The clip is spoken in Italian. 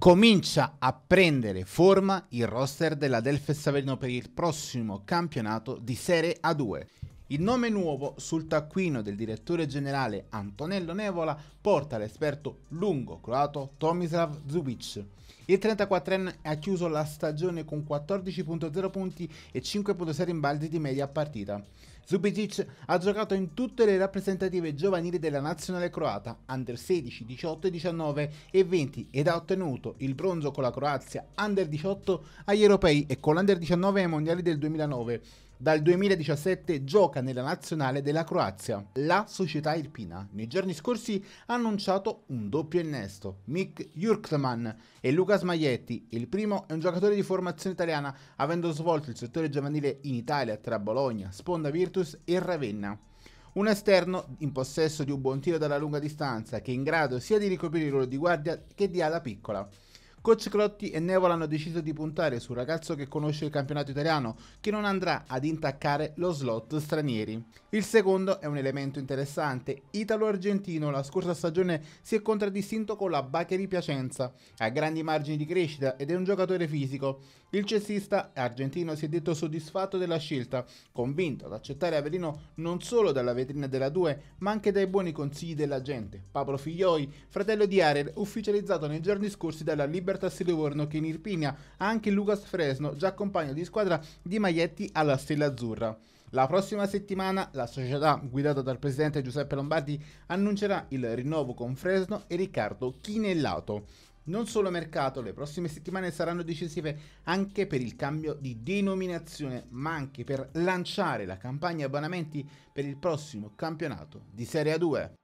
Comincia a prendere forma il roster della Delfes Saverino per il prossimo campionato di Serie A2. Il nome nuovo sul taccuino del direttore generale Antonello Nevola porta l'esperto lungo croato Tomislav Zubic. Il 34enne ha chiuso la stagione con 14.0 punti e 5.6 rimbalzi di media partita. Zubicic ha giocato in tutte le rappresentative giovanili della nazionale croata, under 16, 18 19 e 20 ed ha ottenuto il bronzo con la Croazia under 18 agli europei e con l'under 19 ai mondiali del 2009. Dal 2017 gioca nella nazionale della Croazia. La società irpina nei giorni scorsi ha annunciato un doppio innesto. Mick Jurkman e Lucas Maietti. Il primo è un giocatore di formazione italiana, avendo svolto il settore giovanile in Italia tra Bologna, Sponda Virtus Juventus e Ravenna. Un esterno in possesso di un buon tiro dalla lunga distanza che è in grado sia di ricoprire il ruolo di guardia che di ala piccola. Coach Crotti e Nevola hanno deciso di puntare sul ragazzo che conosce il campionato italiano, che non andrà ad intaccare lo slot stranieri. Il secondo è un elemento interessante. Italo-argentino la scorsa stagione si è contraddistinto con la Bacheri Piacenza, ha grandi margini di crescita ed è un giocatore fisico. Il cessista argentino si è detto soddisfatto della scelta, convinto ad accettare Avelino non solo dalla vetrina della 2, ma anche dai buoni consigli della gente. Pablo Figlioi, fratello di Ariel, ufficializzato nei giorni scorsi dalla Libera Libertas Livorno che in Irpinia ha anche Lucas Fresno, già compagno di squadra di Maietti alla Stella Azzurra. La prossima settimana la società guidata dal presidente Giuseppe Lombardi annuncerà il rinnovo con Fresno e Riccardo Chinellato. Non solo mercato, le prossime settimane saranno decisive anche per il cambio di denominazione, ma anche per lanciare la campagna abbonamenti per il prossimo campionato di Serie A2.